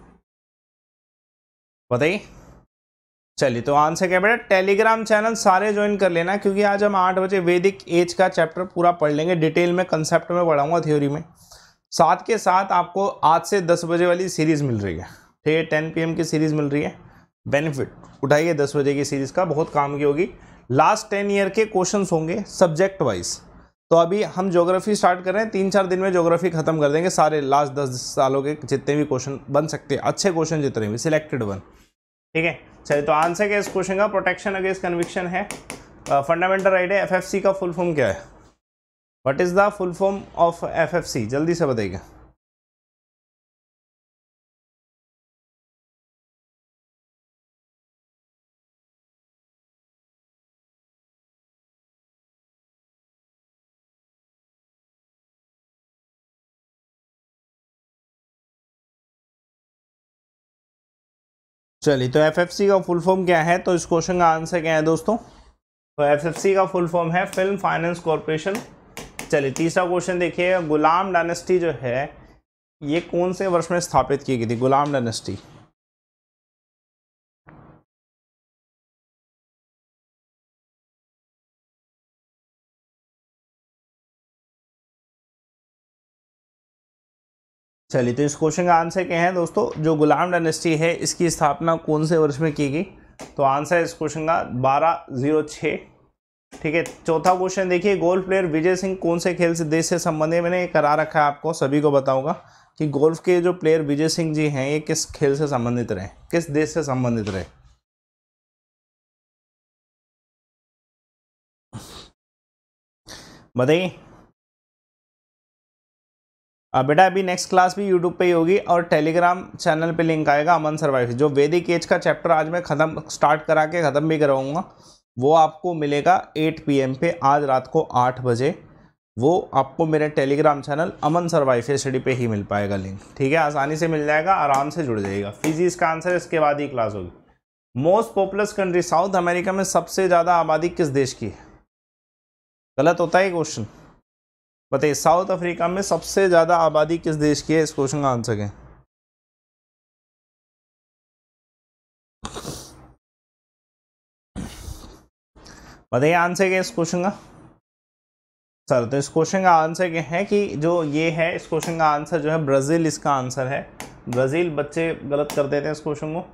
बताइए चलिए तो आंसर क्या बेटा टेलीग्राम चैनल सारे ज्वाइन कर लेना क्योंकि आज हम आठ बजे वैदिक एज का चैप्टर पूरा पढ़ लेंगे डिटेल में कंसेप्ट में पढ़ाऊंगा थ्योरी में साथ के साथ आपको आज से दस बजे वाली सीरीज़ मिल रही है ठीक है टेन पी की सीरीज़ मिल रही है बेनिफिट उठाइए दस बजे की सीरीज़ का बहुत काम की होगी लास्ट टेन ईयर के क्वेश्चन होंगे सब्जेक्ट वाइज तो अभी हम जोग्राफी स्टार्ट कर रहे हैं तीन चार दिन में ज्योग्राफी खत्म कर देंगे सारे लास्ट दस सालों के जितने भी क्वेश्चन बन सकते हैं अच्छे क्वेश्चन जितने भी सिलेक्टेड वन ठीक है चलिए तो आंसर क्या इस क्वेश्चन का प्रोटेक्शन अगेंस्ट कन्विक्शन है फंडामेंटल राइट है एफएफसी का फुल फॉर्म क्या है what is the full form of FFC जल्दी से बताइएगा चलिए तो एफ एफ सी का फुल फॉर्म क्या है तो इस क्वेश्चन का आंसर क्या है दोस्तों तो एफ एफ सी का फुल फॉर्म है फिल्म फाइनेंस कॉरपोरेशन चलिए तीसरा क्वेश्चन देखिए गुलाम डायनेस्टी जो है ये कौन से वर्ष में स्थापित की गई थी गुलाम डायनेस्टी चलिए तो इस क्वेश्चन का आंसर क्या है दोस्तों जो गुलाम डायनेस्टी है इसकी स्थापना कौन से वर्ष में की गई तो आंसर इस क्वेश्चन का बारह जीरो छः ठीक है चौथा क्वेश्चन देखिए गोल्फ प्लेयर विजय सिंह कौन से खेल से देश से संबंधित मैंने करा रखा है आपको सभी को बताऊंगा कि गोल्फ के जो प्लेयर विजय सिंह जी हैं ये किस खेल से संबंधित रहे किस देश से संबंधित रहे बताइए बेटा अभी नेक्स्ट क्लास भी यूट्यूब पे ही होगी और टेलीग्राम चैनल पे लिंक आएगा अमन सर्वाइव जो वैदिक एज का चैप्टर आज मैं ख़त्म स्टार्ट करा के ख़त्म भी कराऊंगा वो आपको मिलेगा 8 पीएम पे आज रात को 8 बजे वो आपको मेरे Telegram channel Aman survive study पे ही मिल पाएगा लिंक ठीक है आसानी से मिल जाएगा आराम से जुड़ जाएगा फिजिक्स का आंसर इसके बाद ही क्लास होगी most populous country South America में सबसे ज़्यादा आबादी किस देश की है गलत होता है क्वेश्चन बताइए साउथ अफ्रीका में सबसे ज़्यादा आबादी किस देश की है इस क्वेश्चन का आंसर है बताइए आंसर क्या इस क्वेश्चन का सर तो इस क्वेश्चन का आंसर क्या है कि जो ये है इस क्वेश्चन का आंसर जो है ब्राज़ील इसका आंसर है ब्राज़ील बच्चे गलत कर देते हैं इस क्वेश्चन को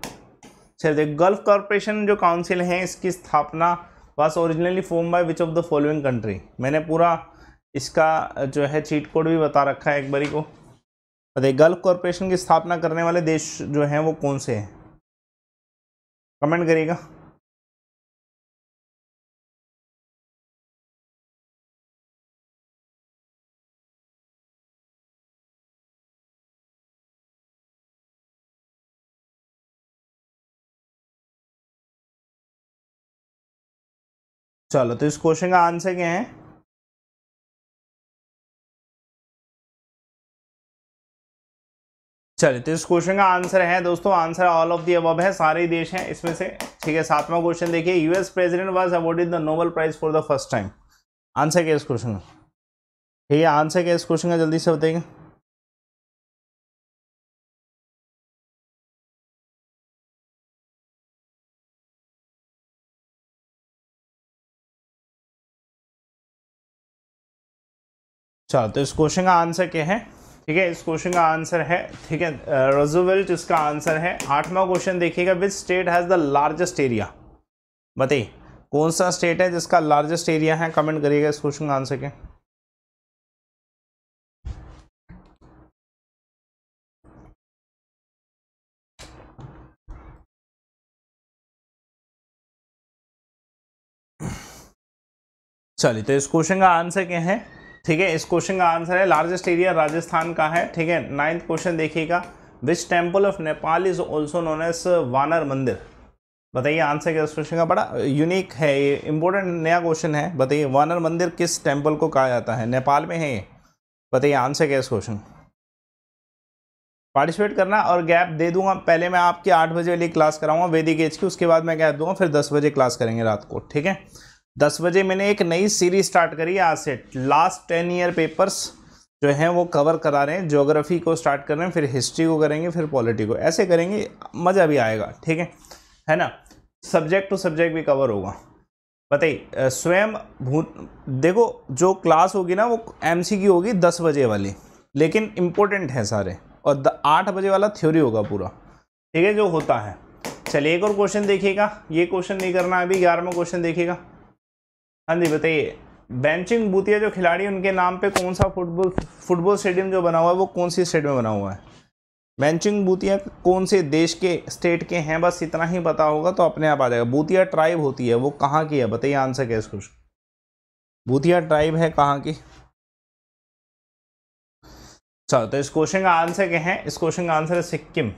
चलिए गल्फ कॉरपोरेशन जो काउंसिल है इसकी स्थापना was originally formed by which of the following country मैंने पूरा इसका जो है चीट कोड भी बता रखा है एक बारी को बताइए गल्फ कॉरपोरेशन की स्थापना करने वाले देश जो हैं वो कौन से हैं कमेंट करिएगा चलो तो इस क्वेश्चन का आंसर क्या है चलिए तो इस क्वेश्चन का आंसर है दोस्तों answer all of the above है सारे देश हैं इसमें से ठीक है सातवां क्वेश्चन देखिए US president was awarded the Nobel prize for the first time answer क्या इस क्वेश्चन का ठीक है आंसर क्या इस क्वेश्चन का जल्दी से बताएंगे चलो तो इस क्वेश्चन का आंसर क्या है ठीक है इस क्वेश्चन का आंसर है ठीक है रोजोवेल्ट इसका आंसर है आठवां क्वेश्चन देखिएगा which state has the largest area बताइए कौन सा स्टेट है जिसका लार्जेस्ट एरिया है कमेंट करिएगा इस क्वेश्चन का आंसर के चलिए तो इस क्वेश्चन का आंसर क्या है ठीक है इस क्वेश्चन का आंसर है लार्जेस्ट एरिया राजस्थान का है ठीक है नाइन्थ क्वेश्चन देखिएगा which temple of Nepal is also known as वानर मंदिर बताइए आंसर क्या इस क्वेश्चन का बड़ा यूनिक है ये इंपॉर्टेंट नया क्वेश्चन है बताइए वानर मंदिर किस टेम्पल को कहा जाता है नेपाल में है ये बताइए आंसर क्या इस क्वेश्चन पार्टिसिपेट करना और गैप दे दूंगा पहले मैं आपकी आठ बजे वाली क्लास कराऊंगा वेदिक एज की उसके बाद मैं गैप दूंगा फिर दस बजे क्लास करेंगे रात को ठीक है दस बजे मैंने एक नई सीरीज स्टार्ट करी है आज से लास्ट टेन ईयर पेपर्स जो हैं वो कवर करा रहे हैं ज्योग्राफी को स्टार्ट कर रहे हैं फिर हिस्ट्री को करेंगे फिर पॉलिटी को ऐसे करेंगे मज़ा भी आएगा ठीक है है ना सब्जेक्ट टू सब्जेक्ट भी कवर होगा बताइए स्वयं भू देखो जो क्लास होगी ना वो एम की होगी दस बजे वाली लेकिन इम्पोर्टेंट है सारे और आठ बजे वाला थ्योरी होगा पूरा ठीक है जो होता है चलिए एक और क्वेश्चन देखिएगा ये क्वेश्चन नहीं करना अभी ग्यारहवा क्वेश्चन देखिएगा हाँ जी बताइए बेंचिंग बूतिया जो खिलाड़ी उनके नाम पे कौन सा फुटबॉल फुटबॉल स्टेडियम जो बना हुआ है वो कौन सी स्टेट में बना हुआ है बेंचिंग बूतिया कौन से देश के स्टेट के हैं बस इतना ही पता होगा तो अपने आप आ जाएगा बूतिया ट्राइब होती है वो कहाँ की है बताइए आंसर क्या इसको बूतिया ट्राइब है कहाँ की चलो अच्छा, तो इस क्वेश्चन का आंसर क्या है इस क्वेश्चन का आंसर है सिक्किम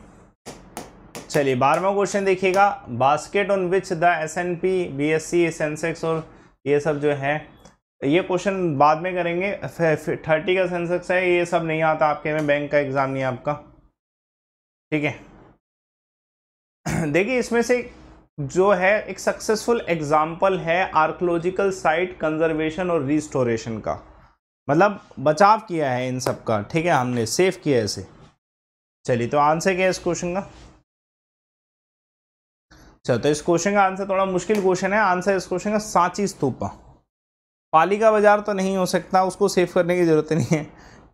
चलिए बारहवा क्वेश्चन देखिएगा basket on which the S N P B S C Sensex और ये सब जो है ये क्वेश्चन बाद में करेंगे थर्टी का सेंसेक्स है ये सब नहीं आता आपके में बैंक का एग्ज़ाम नहीं आपका ठीक है देखिए इसमें से जो है एक सक्सेसफुल एग्जाम्पल है आर्कोलॉजिकल साइट कंजर्वेशन और रिस्टोरेशन का मतलब बचाव किया है इन सब का ठीक है हमने सेव किया है इसे चलिए तो आंसर क्या है इस क्वेश्चन का चलो अच्छा, तो इस क्वेश्चन का आंसर थोड़ा मुश्किल क्वेश्चन है आंसर इस क्वेश्चन का सांची स्तूपा पाली का बाजार तो नहीं हो सकता उसको सेफ करने की ज़रूरत नहीं है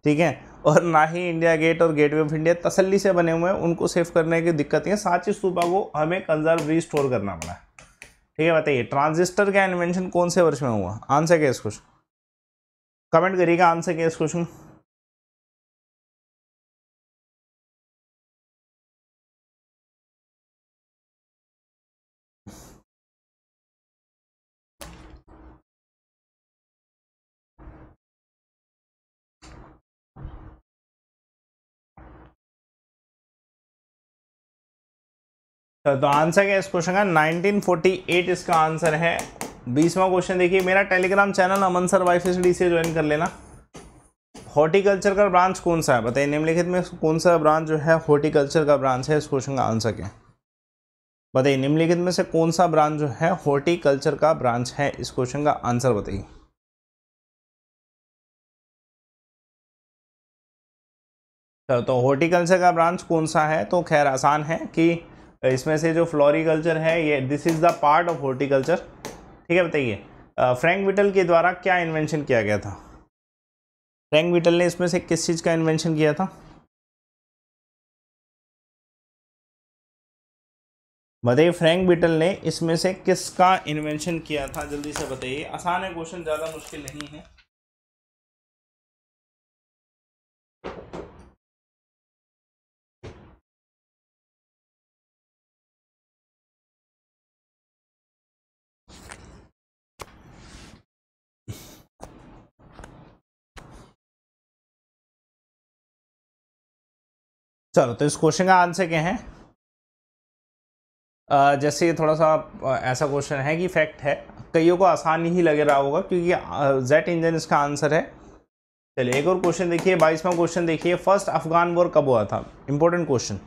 ठीक है और ना ही इंडिया गेट और गेटवे ऑफ इंडिया तसल्ली से बने हुए हैं उनको सेफ करने की दिक्कत नहीं है सांची स्तूपा को हमें कंजर्व रिस्टोर करना पड़ा ठीक है बताइए ट्रांजिस्टर का इन्वेंशन कौन से वर्ष में हुआ आंसर क्या इस क्वेश्चन कमेंट करिएगा आंसर क्या इस क्वेश्चन तो, तो आंसर क्या इस क्वेश्चन का 1948 इसका आंसर है बीसवा क्वेश्चन देखिए मेरा Telegram channel Aman sir wife से ज्वाइन कर लेना हॉर्टिकल्चर का ब्रांच कौन सा है बताइए निम्नलिखित में कौन सा ब्रांच जो है हॉर्टिकल्चर का ब्रांच है इस क्वेश्चन का आंसर क्या बताइए निम्नलिखित में से कौन सा ब्रांच जो है हॉर्टिकल्चर का ब्रांच है इस क्वेश्चन का आंसर बताइए तो हॉर्टिकल्चर तो का ब्रांच कौन सा है तो खैर आसान है कि इसमें से जो फ्लोरिकल्चर है ये this is the part of horticulture ठीक है बताइए फ्रैंक विटल के द्वारा क्या इन्वेंशन किया गया था फ्रैंक विटल ने इसमें से किस चीज़ का इन्वेंशन किया था बताइए फ्रैंक बिटल ने इसमें से किसका इन्वेंशन किया था जल्दी से बताइए आसान है क्वेश्चन ज़्यादा मुश्किल नहीं है चलो तो इस क्वेश्चन का आंसर क्या है जैसे थोड़ा सा ऐसा क्वेश्चन है कि फैक्ट है कईयों को आसान ही लग रहा होगा क्योंकि जेट इंजन इसका आंसर है चलिए एक और क्वेश्चन देखिए बाईसवा क्वेश्चन देखिए फर्स्ट अफगान वॉर कब हुआ था इंपॉर्टेंट क्वेश्चन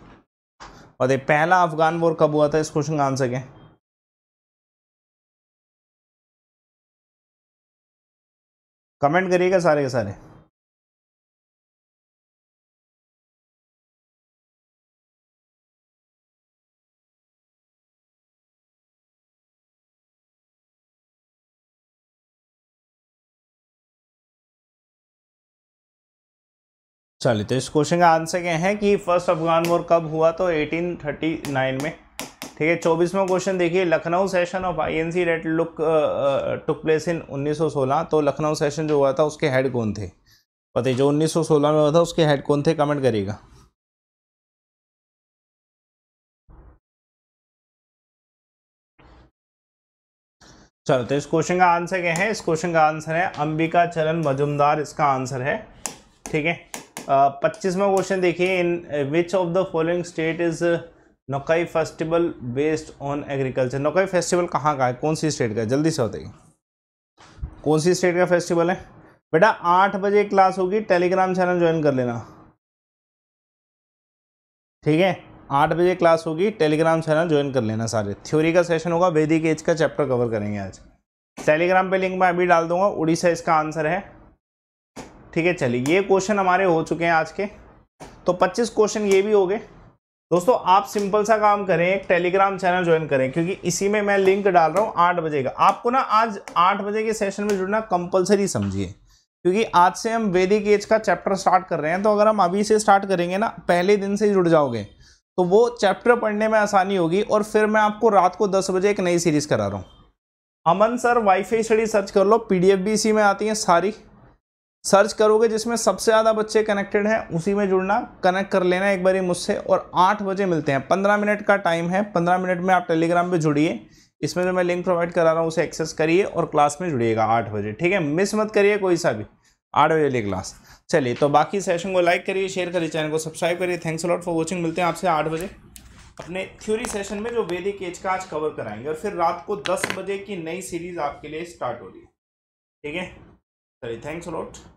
और देख पहला अफगान वॉर कब हुआ था इस क्वेश्चन का आंसर क्या कमेंट करिएगा सारे के सारे चलिए तो इस क्वेश्चन का आंसर क्या है कि फर्स्ट अफगान वॉर कब हुआ तो 1839 में ठीक है चौबीसवा क्वेश्चन देखिए Lucknow session of I N C लुक टुक प्लेस इन 1916 तो लखनऊ सेशन जो हुआ था उसके हेड कौन थे पता जो 1916 में हुआ था उसके हेड कौन थे कमेंट करिएगा चलो तो इस क्वेश्चन का आंसर क्या है इस क्वेश्चन का आंसर है अंबिका चरण मजुमदार इसका आंसर है ठीक है पच्चीसवा क्वेश्चन देखिए in which of the following state is Nuakhai festival based on agriculture Nuakhai festival कहाँ का है कौन सी स्टेट का है जल्दी से बताइए कौन सी स्टेट का फेस्टिवल है बेटा आठ बजे क्लास होगी टेलीग्राम चैनल ज्वाइन कर लेना ठीक है आठ बजे क्लास होगी टेलीग्राम चैनल ज्वाइन कर लेना सारे थ्योरी का सेशन होगा वेदिक एज का चैप्टर कवर करेंगे आज टेलीग्राम पे लिंक मैं अभी डाल दूंगा उड़ीसा इसका आंसर है ठीक है चलिए ये क्वेश्चन हमारे हो चुके हैं आज के तो 25 क्वेश्चन ये भी हो गए दोस्तों आप सिंपल सा काम करें एक टेलीग्राम चैनल ज्वाइन करें क्योंकि इसी में मैं लिंक डाल रहा हूँ आठ बजे का आपको ना आज आठ बजे के सेशन में जुड़ना कंपलसरी समझिए क्योंकि आज से हम वेदिक एज का चैप्टर स्टार्ट कर रहे हैं तो अगर हम अभी से स्टार्ट करेंगे ना पहले दिन से ही जुड़ जाओगे तो वो चैप्टर पढ़ने में आसानी होगी और फिर मैं आपको रात को दस बजे एक नई सीरीज़ करा रहा हूँ Aman sir WiFi study search कर लो पी भी इसी में आती है सारी सर्च करोगे जिसमें सबसे ज़्यादा बच्चे कनेक्टेड हैं उसी में जुड़ना कनेक्ट कर लेना एक बारी मुझसे और आठ बजे मिलते हैं पंद्रह मिनट का टाइम है पंद्रह मिनट में आप टेलीग्राम पे जुड़िए इसमें जो मैं लिंक प्रोवाइड करा रहा हूँ उसे एक्सेस करिए और क्लास में जुड़िएगा आठ बजे ठीक है मिस मत करिए कोई सा भी आठ बजे लिए क्लास चलिए तो बाकी सेशन को लाइक करिए शेयर करिए चैनल को सब्सक्राइब करिए थैंक्स लॉट फॉर वॉचिंग मिलते हैं आपसे आठ बजे अपने थ्योरी सेशन में जो वेदिक एज का आज कवर कराएंगे और फिर रात को दस बजे की नई सीरीज आपके लिए स्टार्ट हो रही है ठीक है sorry thanks a lot